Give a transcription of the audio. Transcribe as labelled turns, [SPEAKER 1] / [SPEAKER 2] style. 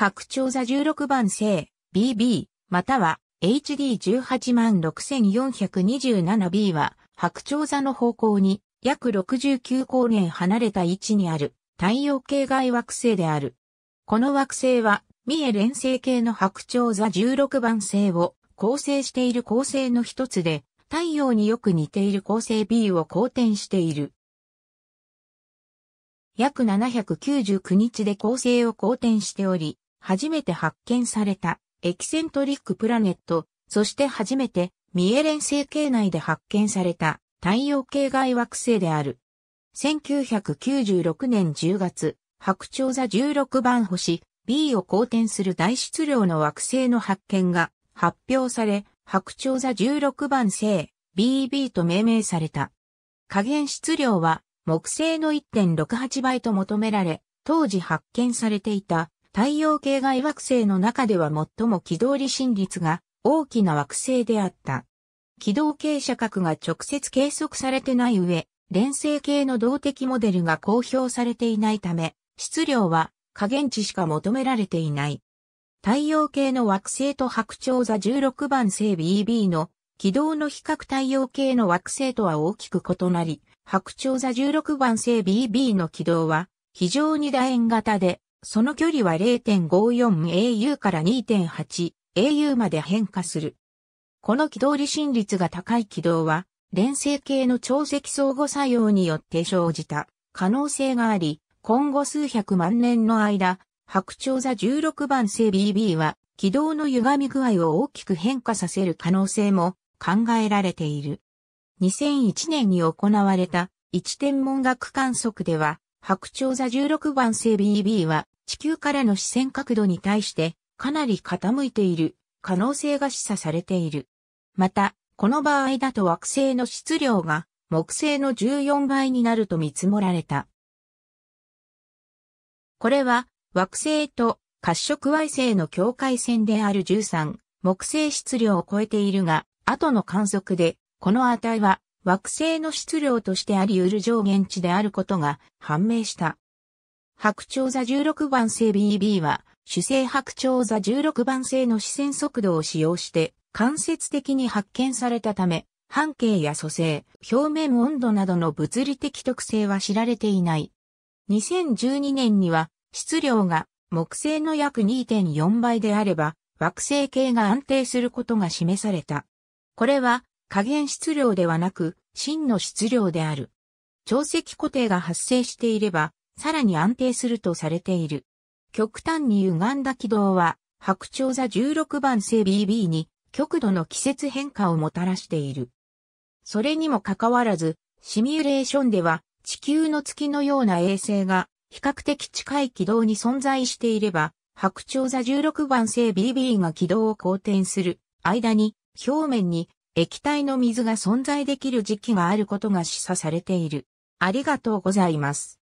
[SPEAKER 1] 白鳥座16番星 BB または HD186,427B は白鳥座の方向に約69光年離れた位置にある太陽系外惑星である。この惑星は三重連星系の白鳥座16番星を構成している構成の一つで太陽によく似ている構成 B を公転している。約799日で構成を公転しており、初めて発見されたエキセントリックプラネット、そして初めてミエレン星系内で発見された太陽系外惑星である。1996年10月、白鳥座16番星 B を公転する大質量の惑星の発見が発表され、白鳥座16番星 BB と命名された。加減質量は木星の1.68倍と求められ、当時発見されていた太陽系外惑星の中では最も軌道離心率が大きな惑星であった。軌道傾斜角が直接計測されてない上、連星系の動的モデルが公表されていないため、質量は下限値しか求められていない。太陽系の惑星と白鳥座16番星 BB の軌道の比較太陽系の惑星とは大きく異なり、白鳥座16番星 BB の軌道は非常に楕円型でその距離は 0.54au から 2.8au まで変化する。この軌道離心率が高い軌道は、連星系の超積相互作用によって生じた可能性があり、今後数百万年の間、白鳥座16番星 BB は軌道の歪み具合を大きく変化させる可能性も考えられている。2001年に行われた一天文学観測では白鳥座16番星 BB は地球からの視線角度に対してかなり傾いている可能性が示唆されている。また、この場合だと惑星の質量が木星の14倍になると見積もられた。これは惑星と褐色矮星の境界線である13木星質量を超えているが、後の観測でこの値は惑星の質量としてあり得る上限値であることが判明した。白鳥座16番星 BB は、主星白鳥座16番星の視線速度を使用して間接的に発見されたため、半径や組成、表面温度などの物理的特性は知られていない。2012年には質量が木星の約2.4倍であれば惑星系が安定することが示された。これは加減質量ではなく、真の質量である。潮汐固定が発生していれば、さらに安定するとされている。極端に歪んだ軌道は、白鳥座16番星 BB に極度の季節変化をもたらしている。それにもかかわらず、シミュレーションでは地球の月のような衛星が比較的近い軌道に存在していれば、白鳥座16番星 BB が軌道を好転する間に表面に液体の水が存在できる時期があることが示唆されている。ありがとうございます。